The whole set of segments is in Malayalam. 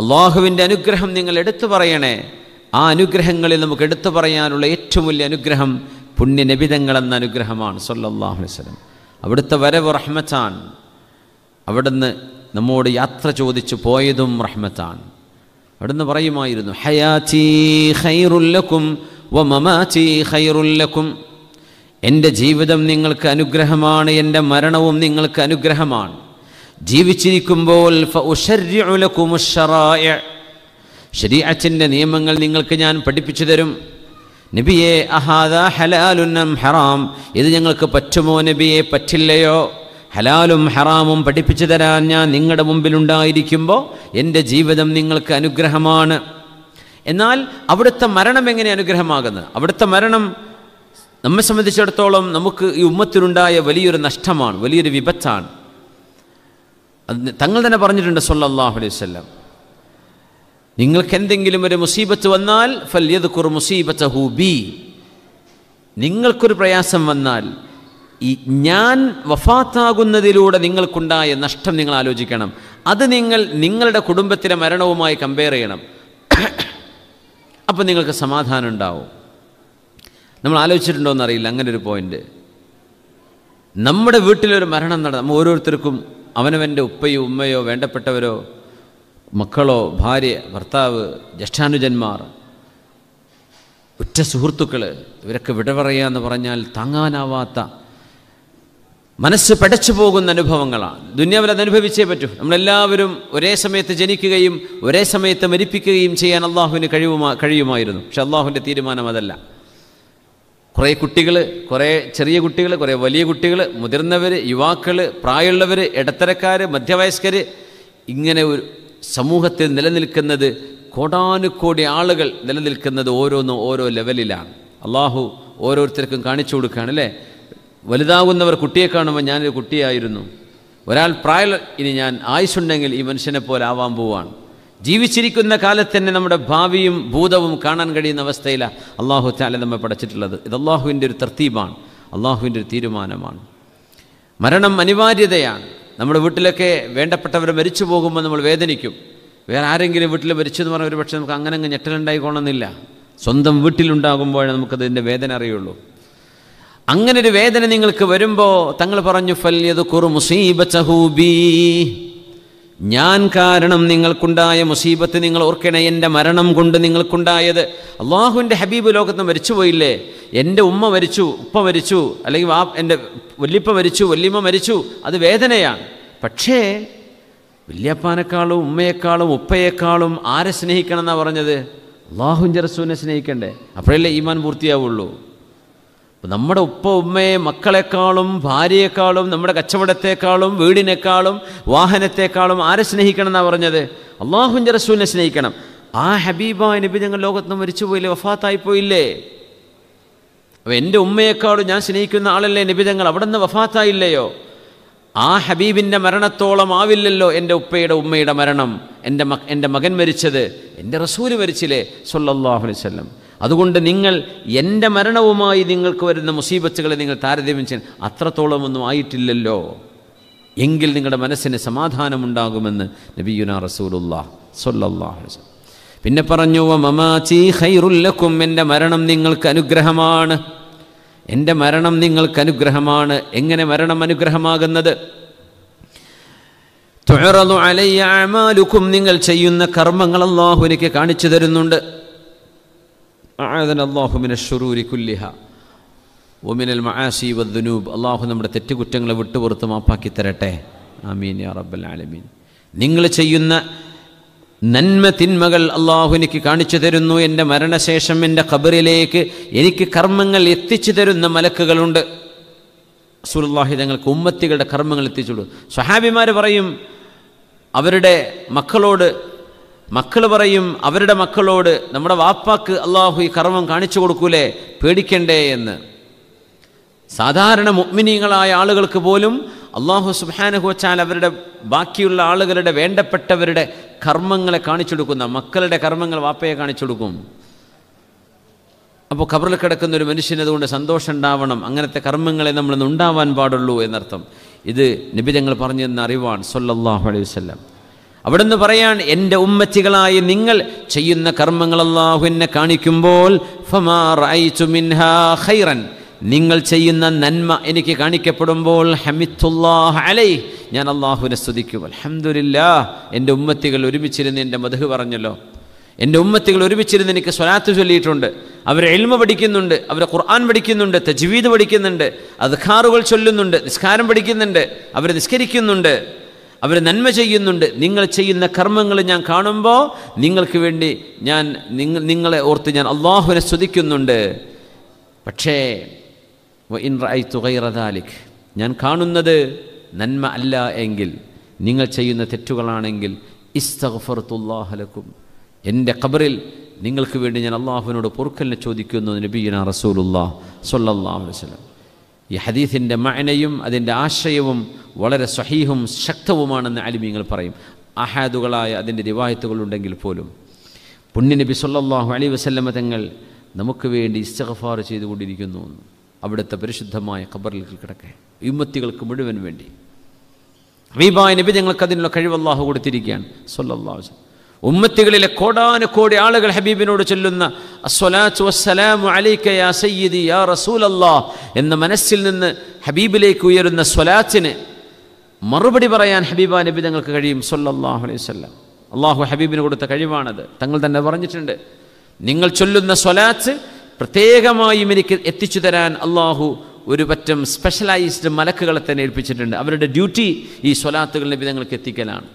അള്ളാഹുവിൻ്റെ അനുഗ്രഹം നിങ്ങൾ എടുത്തു പറയണേ ആ അനുഗ്രഹങ്ങളിൽ നമുക്ക് എടുത്തു പറയാനുള്ള ഏറ്റവും വലിയ അനുഗ്രഹം പുണ്യ എന്ന അനുഗ്രഹമാണ് സൊല്ലാഹു വസ്ലം അവിടുത്തെ വരവ് റഹ്മത്താണ് അവിടുന്ന് നമ്മോട് യാത്ര ചോദിച്ചു പോയതും റഹ്മത്താണ് അവിടുന്ന് പറയുമായിരുന്നു ഹയാചി ഹൈറുല്ലക്കും വമമാചി ഹൈറുല്ലക്കും എൻ്റെ ജീവിതം നിങ്ങൾക്ക് അനുഗ്രഹമാണ് എൻ്റെ മരണവും നിങ്ങൾക്ക് അനുഗ്രഹമാണ് ജീവിച്ചിരിക്കുമ്പോൾ ശരീഅത്തിൻ്റെ നിയമങ്ങൾ നിങ്ങൾക്ക് ഞാൻ പഠിപ്പിച്ചു തരും നബിയെ അഹാദാ ഹലാലുന്നം ഹറാം ഇത് ഞങ്ങൾക്ക് പറ്റുമോ നബിയെ പറ്റില്ലയോ ഹലാലും ഹറാമും പഠിപ്പിച്ചു തരാൻ ഞാൻ നിങ്ങളുടെ മുമ്പിലുണ്ടായിരിക്കുമ്പോൾ എൻ്റെ ജീവിതം നിങ്ങൾക്ക് അനുഗ്രഹമാണ് എന്നാൽ അവിടുത്തെ മരണം എങ്ങനെ അനുഗ്രഹമാകുന്നത് അവിടുത്തെ മരണം നമ്മെ സംബന്ധിച്ചിടത്തോളം നമുക്ക് ഈ ഉമ്മത്തിനുണ്ടായ വലിയൊരു നഷ്ടമാണ് വലിയൊരു വിപത്താണ് തങ്ങൾ തന്നെ പറഞ്ഞിട്ടുണ്ട് സൊല്ലാഹു അലൈഹി വല്ലം നിങ്ങൾക്ക് എന്തെങ്കിലും ഒരു മുസീബത്ത് വന്നാൽ ഫല്യത് കുറു മുസീബത്ത് ഹൂബി നിങ്ങൾക്കൊരു പ്രയാസം വന്നാൽ ഈ ഞാൻ വഫാത്താകുന്നതിലൂടെ നിങ്ങൾക്കുണ്ടായ നഷ്ടം നിങ്ങൾ ആലോചിക്കണം അത് നിങ്ങൾ നിങ്ങളുടെ കുടുംബത്തിലെ മരണവുമായി കമ്പയർ ചെയ്യണം അപ്പോൾ നിങ്ങൾക്ക് സമാധാനം ഉണ്ടാവും നമ്മൾ ആലോചിച്ചിട്ടുണ്ടോ എന്നറിയില്ല അങ്ങനെ ഒരു പോയിൻ്റ് നമ്മുടെ വീട്ടിലൊരു മരണം നടന്ന ഓരോരുത്തർക്കും അവനവൻ്റെ ഉപ്പയോ ഉമ്മയോ വേണ്ടപ്പെട്ടവരോ മക്കളോ ഭാര്യ ഭർത്താവ് ജ്യേഷ്ഠാനുജന്മാർ ഉറ്റ സുഹൃത്തുക്കൾ ഇവരൊക്കെ വിട പറയുക എന്ന് പറഞ്ഞാൽ താങ്ങാനാവാത്ത മനസ്സ് പടച്ചു പോകുന്ന അനുഭവങ്ങളാണ് ദുന്യാവിൽ അത് അനുഭവിച്ചേ പറ്റൂ നമ്മളെല്ലാവരും ഒരേ സമയത്ത് ജനിക്കുകയും ഒരേ സമയത്ത് മരിപ്പിക്കുകയും ചെയ്യാൻ അള്ളാഹുവിന് കഴിവുമാ കഴിയുമായിരുന്നു പക്ഷെ അള്ളാഹുവിൻ്റെ തീരുമാനം അതല്ല കുറേ കുട്ടികൾ കുറേ ചെറിയ കുട്ടികൾ കുറേ വലിയ കുട്ടികൾ മുതിർന്നവർ യുവാക്കൾ പ്രായമുള്ളവർ ഇടത്തരക്കാർ മധ്യവയസ്കർ ഇങ്ങനെ ഒരു സമൂഹത്തിൽ നിലനിൽക്കുന്നത് കോടാനുകോടി ആളുകൾ നിലനിൽക്കുന്നത് ഓരോന്നും ഓരോ ലെവലിലാണ് അള്ളാഹു ഓരോരുത്തർക്കും കാണിച്ചു കൊടുക്കുകയാണ് അല്ലേ വലുതാകുന്നവർ കുട്ടിയെ കാണുമ്പോൾ ഞാനൊരു കുട്ടിയായിരുന്നു ഒരാൾ പ്രായ ഇനി ഞാൻ ആയുസ്സുണ്ടെങ്കിൽ ഈ മനുഷ്യനെ പോലെ ആവാൻ പോവാണ് ജീവിച്ചിരിക്കുന്ന കാലത്ത് തന്നെ നമ്മുടെ ഭാവിയും ഭൂതവും കാണാൻ കഴിയുന്ന അവസ്ഥയിലാണ് അള്ളാഹു ചാല നമ്മെ പഠിച്ചിട്ടുള്ളത് ഇത് അള്ളാഹുവിൻ്റെ ഒരു തർത്തീപാണ് അള്ളാഹുവിൻ്റെ ഒരു തീരുമാനമാണ് മരണം അനിവാര്യതയാണ് നമ്മുടെ വീട്ടിലൊക്കെ വേണ്ടപ്പെട്ടവർ മരിച്ചു പോകുമ്പോൾ നമ്മൾ വേദനിക്കും വേറെ ആരെങ്കിലും വീട്ടിൽ എന്ന് പറഞ്ഞാൽ ഒരു പക്ഷേ നമുക്ക് അങ്ങനെ അങ്ങ് ഞെട്ടലുണ്ടായിക്കോണമെന്നില്ല സ്വന്തം വീട്ടിലുണ്ടാകുമ്പോഴേ നമുക്കതിൻ്റെ വേദന അറിയുള്ളൂ അങ്ങനെ ഒരു വേദന നിങ്ങൾക്ക് വരുമ്പോൾ തങ്ങൾ പറഞ്ഞു ഫല്യത് കുറു മുസീബ ചഹൂബീ ഞാൻ കാരണം നിങ്ങൾക്കുണ്ടായ മുസീബത്ത് നിങ്ങൾ ഓർക്കണേ എൻ്റെ മരണം കൊണ്ട് നിങ്ങൾക്കുണ്ടായത് അള്ളാഹുവിൻ്റെ ഹബീബ് ലോകത്ത് മരിച്ചുപോയില്ലേ എൻ്റെ ഉമ്മ മരിച്ചു ഉപ്പ മരിച്ചു അല്ലെങ്കിൽ വാ എൻ്റെ വല്യപ്പ മരിച്ചു വല്യമ്മ മരിച്ചു അത് വേദനയാണ് പക്ഷേ വല്യപ്പാനേക്കാളും ഉമ്മയെക്കാളും ഉപ്പയേക്കാളും ആരെ സ്നേഹിക്കണം എന്നാണ് പറഞ്ഞത് അള്ളാഹുൻ്റെ റസൂവിനെ സ്നേഹിക്കണ്ടേ അപ്പോഴല്ലേ ഈമാൻ പൂർത്തിയാവുള്ളൂ നമ്മുടെ ഉപ്പ ഉമ്മയെ മക്കളെക്കാളും ഭാര്യയെക്കാളും നമ്മുടെ കച്ചവടത്തെക്കാളും വീടിനേക്കാളും വാഹനത്തെക്കാളും ആരെ സ്നേഹിക്കണം എന്നാണ് പറഞ്ഞത് അള്ളാഹുൻ്റെ റസൂലിനെ സ്നേഹിക്കണം ആ ഹബീബ നബി ഞങ്ങൾ ലോകത്ത് മരിച്ചു പോയില്ലേ വഫാത്തായി പോയില്ലേ അപ്പോൾ എൻ്റെ ഉമ്മയെക്കാളും ഞാൻ സ്നേഹിക്കുന്ന ആളല്ലേ നബി ഞങ്ങൾ അവിടെ നിന്ന് വഫാത്തായില്ലയോ ആ ഹബീബിൻ്റെ മരണത്തോളം ആവില്ലല്ലോ എൻ്റെ ഉപ്പയുടെ ഉമ്മയുടെ മരണം എൻ്റെ മ എൻ്റെ മകൻ മരിച്ചത് എൻ്റെ റസൂല് മരിച്ചില്ലേ സൊല്ലാഹുലി വല്ലം അതുകൊണ്ട് നിങ്ങൾ എൻ്റെ മരണവുമായി നിങ്ങൾക്ക് വരുന്ന മുസീബത്തുകളെ നിങ്ങൾ താരതമ്യം ചെയ്യാൻ അത്രത്തോളമൊന്നും ആയിട്ടില്ലല്ലോ എങ്കിൽ നിങ്ങളുടെ മനസ്സിന് സമാധാനമുണ്ടാകുമെന്ന് നബിയുന റസൂലുല്ലാ സൊല്ലാഹു പിന്നെ പറഞ്ഞു ഹൈറുല്ലക്കും എൻ്റെ മരണം നിങ്ങൾക്ക് അനുഗ്രഹമാണ് എൻ്റെ മരണം നിങ്ങൾക്ക് അനുഗ്രഹമാണ് എങ്ങനെ മരണം അനുഗ്രഹമാകുന്നത് തുഴറു അലയ്യാമാലുക്കും നിങ്ങൾ ചെയ്യുന്ന കർമ്മങ്ങൾ അള്ളാഹു കാണിച്ചു തരുന്നുണ്ട് അആദന അല്ലാഹു മിന ഷുറൂരി കുല്ലിഹ ഒമിനൽ മഹാശി വദ്ദുനൂബ് അള്ളാഹു നമ്മുടെ തെറ്റുകുറ്റങ്ങളെ വിട്ടുപുറത്ത് മാപ്പാക്കി തരട്ടെ ആമീൻ യാ റബ്ബൽ ആലമീൻ നിങ്ങൾ ചെയ്യുന്ന നന്മ തിന്മകൾ അല്ലാഹു എനിക്ക് കാണിച്ചു തരുന്നു എൻ്റെ മരണശേഷം എൻ്റെ ഖബറിലേക്ക് എനിക്ക് കർമ്മങ്ങൾ എത്തിച്ചു തരുന്ന മലക്കുകളുണ്ട് റസൂലുള്ളാഹി തങ്ങൾക്ക് ഉമ്മത്തികളുടെ കർമ്മങ്ങൾ എത്തിച്ചു കൊടുക്കും സ്വഹാബിമാർ പറയും അവരുടെ മക്കളോട് മക്കൾ പറയും അവരുടെ മക്കളോട് നമ്മുടെ വാപ്പാക്ക് അള്ളാഹു ഈ കർമ്മം കാണിച്ചു കൊടുക്കൂലേ പേടിക്കണ്ടേ എന്ന് സാധാരണ മുഗ്മിനീങ്ങളായ ആളുകൾക്ക് പോലും അള്ളാഹു സുബാനുഹോച്ചാൽ അവരുടെ ബാക്കിയുള്ള ആളുകളുടെ വേണ്ടപ്പെട്ടവരുടെ കർമ്മങ്ങളെ കാണിച്ചു കൊടുക്കുന്ന മക്കളുടെ കർമ്മങ്ങൾ വാപ്പയെ കാണിച്ചു കൊടുക്കും അപ്പോൾ കബറിൽ കിടക്കുന്ന ഒരു മനുഷ്യൻ അതുകൊണ്ട് സന്തോഷം ഉണ്ടാവണം അങ്ങനത്തെ കർമ്മങ്ങളെ നമ്മൾ ഉണ്ടാവാൻ പാടുള്ളൂ എന്നർത്ഥം ഇത് നിബിതങ്ങൾ പറഞ്ഞു തന്ന അറിവാണ് സൊല്ലാഹു അലൈഹി വല്ലം അവിടുന്ന് പറയാൻ എൻ്റെ ഉമ്മച്ചികളായി നിങ്ങൾ ചെയ്യുന്ന കർമ്മങ്ങൾ അള്ളാഹു എന്നെ കാണിക്കുമ്പോൾ ഖൈറൻ നിങ്ങൾ ചെയ്യുന്ന നന്മ എനിക്ക് കാണിക്കപ്പെടുമ്പോൾ അലൈ ഞാൻ അള്ളാഹുവിനെ സ്തുതിക്കും അലഹമില്ല എൻ്റെ ഉമ്മത്തികൾ ഒരുമിച്ചിരുന്ന് എൻ്റെ മധു പറഞ്ഞല്ലോ എൻ്റെ ഉമ്മത്തികൾ ഒരുമിച്ചിരുന്ന് എനിക്ക് സ്വലാത്ത് ചൊല്ലിയിട്ടുണ്ട് അവർ എൽമ പഠിക്കുന്നുണ്ട് അവർ ഖുർആൻ പഠിക്കുന്നുണ്ട് തജ്വീദ് പഠിക്കുന്നുണ്ട് അദ്ഖാറുകൾ ചൊല്ലുന്നുണ്ട് നിസ്കാരം പഠിക്കുന്നുണ്ട് അവർ നിസ്കരിക്കുന്നുണ്ട് അവർ നന്മ ചെയ്യുന്നുണ്ട് നിങ്ങൾ ചെയ്യുന്ന കർമ്മങ്ങൾ ഞാൻ കാണുമ്പോൾ നിങ്ങൾക്ക് വേണ്ടി ഞാൻ നിങ്ങൾ നിങ്ങളെ ഓർത്ത് ഞാൻ അള്ളാഹുവിനെ സ്തുതിക്കുന്നുണ്ട് പക്ഷേ തുകയിറതാലിക് ഞാൻ കാണുന്നത് നന്മ അല്ല എങ്കിൽ നിങ്ങൾ ചെയ്യുന്ന തെറ്റുകളാണെങ്കിൽ ഇസ്തഫർത്തുല്ലാഹലക്കും എൻ്റെ ഖബറിൽ നിങ്ങൾക്ക് വേണ്ടി ഞാൻ അള്ളാഹുവിനോട് പൊറുക്കലിനെ ചോദിക്കുന്നു നബീന റസൂലുല്ലാ സൊല്ലാ വസ്ലം ഈ ഹദീഫിൻ്റെ മഅനയും അതിൻ്റെ ആശയവും വളരെ സഹീഹും ശക്തവുമാണെന്ന് അലിമീങ്ങൾ പറയും അഹാദുകളായ അതിൻ്റെ റിവായത്തുകളുണ്ടെങ്കിൽ പോലും പുണ്യനബി സല്ലാഹു അലി വസല്ലമ തങ്ങൾ നമുക്ക് വേണ്ടി ഇസ്തഫാർ ചെയ്തുകൊണ്ടിരിക്കുന്നു അവിടുത്തെ പരിശുദ്ധമായ ഖബറിൽ കിടക്കെ വിമ്മത്തികൾക്ക് മുഴുവൻ വേണ്ടി ഹബീബായ നബി ഞങ്ങൾക്ക് അതിനുള്ള കഴിവല്ലാഹു അള്ളാഹു കൊടുത്തിരിക്കുകയാണ് സൊല്ലാഹു ഉമ്മത്തികളിലെ കോടാനുകോടി ആളുകൾ ഹബീബിനോട് ചൊല്ലുന്ന എന്ന മനസ്സിൽ നിന്ന് ഹബീബിലേക്ക് ഉയരുന്ന സ്വലാച്ചിന് മറുപടി പറയാൻ ഹബീബ നബി തങ്ങൾക്ക് കഴിയും സൊല്ലാഹു അലൈഹി വല്ലം അള്ളാഹു ഹബീബിന് കൊടുത്ത കഴിവാണത് തങ്ങൾ തന്നെ പറഞ്ഞിട്ടുണ്ട് നിങ്ങൾ ചൊല്ലുന്ന സ്വലാത്ത് പ്രത്യേകമായും എനിക്ക് എത്തിച്ചു തരാൻ അള്ളാഹു ഒരു പറ്റം സ്പെഷ്യലൈസ്ഡ് മലക്കുകളെ തന്നെ ഏൽപ്പിച്ചിട്ടുണ്ട് അവരുടെ ഡ്യൂട്ടി ഈ സ്വലാത്തുകൾ നബി തങ്ങൾക്ക് എത്തിക്കലാണ്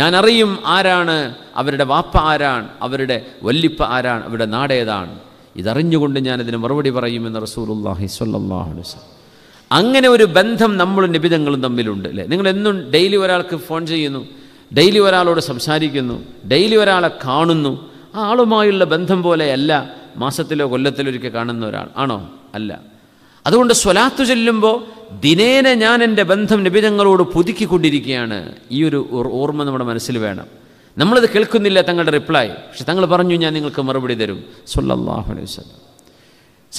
ഞാൻ അറിയും ആരാണ് അവരുടെ വാപ്പ ആരാണ് അവരുടെ വല്ലിപ്പ ആരാണ് അവരുടെ നാടേതാണ് ഇതറിഞ്ഞുകൊണ്ട് ഞാനിതിന് മറുപടി പറയുമെന്ന് അള്ളാഹി സ്വല്ലാഹു അലൈഹി വസല്ലം അങ്ങനെ ഒരു ബന്ധം നമ്മളും നിബിതങ്ങളും തമ്മിലുണ്ട് അല്ലേ നിങ്ങൾ എന്നും ഡെയിലി ഒരാൾക്ക് ഫോൺ ചെയ്യുന്നു ഡെയിലി ഒരാളോട് സംസാരിക്കുന്നു ഡെയിലി ഒരാളെ കാണുന്നു ആ ആളുമായുള്ള ബന്ധം പോലെയല്ല മാസത്തിലോ കൊല്ലത്തിലോ ഒരിക്കൽ കാണുന്ന ഒരാൾ ആണോ അല്ല അതുകൊണ്ട് സ്വലാത്തു ചെല്ലുമ്പോൾ ദിനേന ഞാൻ എൻ്റെ ബന്ധം നിബിതങ്ങളോട് പുതുക്കിക്കൊണ്ടിരിക്കുകയാണ് ഈ ഒരു ഓർമ്മ നമ്മുടെ മനസ്സിൽ വേണം നമ്മളത് കേൾക്കുന്നില്ല തങ്ങളുടെ റിപ്ലൈ പക്ഷെ തങ്ങൾ പറഞ്ഞു ഞാൻ നിങ്ങൾക്ക് മറുപടി തരും സൊല്ലാഹു അലൈഹി വസ്ലം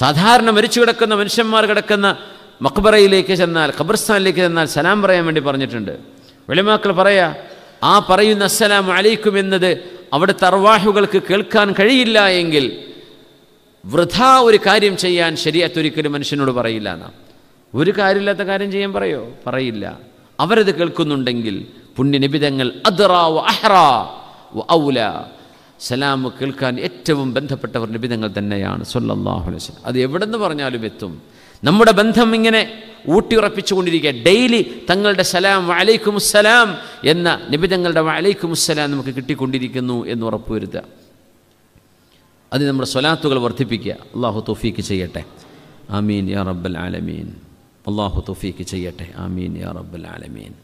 സാധാരണ മരിച്ചു കിടക്കുന്ന മനുഷ്യന്മാർ കിടക്കുന്ന മക്ബറയിലേക്ക് ചെന്നാൽ ഖബർസ്ഥാനിലേക്ക് ചെന്നാൽ സലാം പറയാൻ വേണ്ടി പറഞ്ഞിട്ടുണ്ട് വെളിമാക്കൾ പറയാ ആ പറയുന്ന അസ്സലാം അലൈക്കും എന്നത് അവിടെ തർവാഹുകൾക്ക് കേൾക്കാൻ കഴിയില്ല എങ്കിൽ വൃഥ ഒരു കാര്യം ചെയ്യാൻ ശരിയത്ത് മനുഷ്യനോട് പറയില്ല എന്നാ ഒരു കാര്യമില്ലാത്ത കാര്യം ചെയ്യാൻ പറയോ പറയില്ല അവരത് കേൾക്കുന്നുണ്ടെങ്കിൽ പുണ്യനിബിതങ്ങൾ അദ്റാവ് അഹ്റാ ഔല സലാം കേൾക്കാൻ ഏറ്റവും ബന്ധപ്പെട്ടവർ നിബിതങ്ങൾ തന്നെയാണ് സൊല്ലാഹുലൈസ് അത് എവിടെ നിന്ന് പറഞ്ഞാലും എത്തും നമ്മുടെ ബന്ധം ഇങ്ങനെ ഊട്ടിയുറപ്പിച്ചുകൊണ്ടിരിക്കുക ഡെയിലി തങ്ങളുടെ സലാം വലൈക്കും സലാം എന്ന നിബിതങ്ങളുടെ വലൈക്കും സലാം നമുക്ക് കിട്ടിക്കൊണ്ടിരിക്കുന്നു എന്ന് ഉറപ്പുവരുത്തുക അത് നമ്മുടെ സ്വലാത്തുകൾ വർദ്ധിപ്പിക്കുക അള്ളാഹു തോഫീക്ക് ചെയ്യട്ടെ ആമീൻ യാ റബ്ബൽ ആലമീൻ അള്ളാഹു തോഫീക്ക് ചെയ്യട്ടെ ആമീൻ യാ റബ്ബൽ ആലമീൻ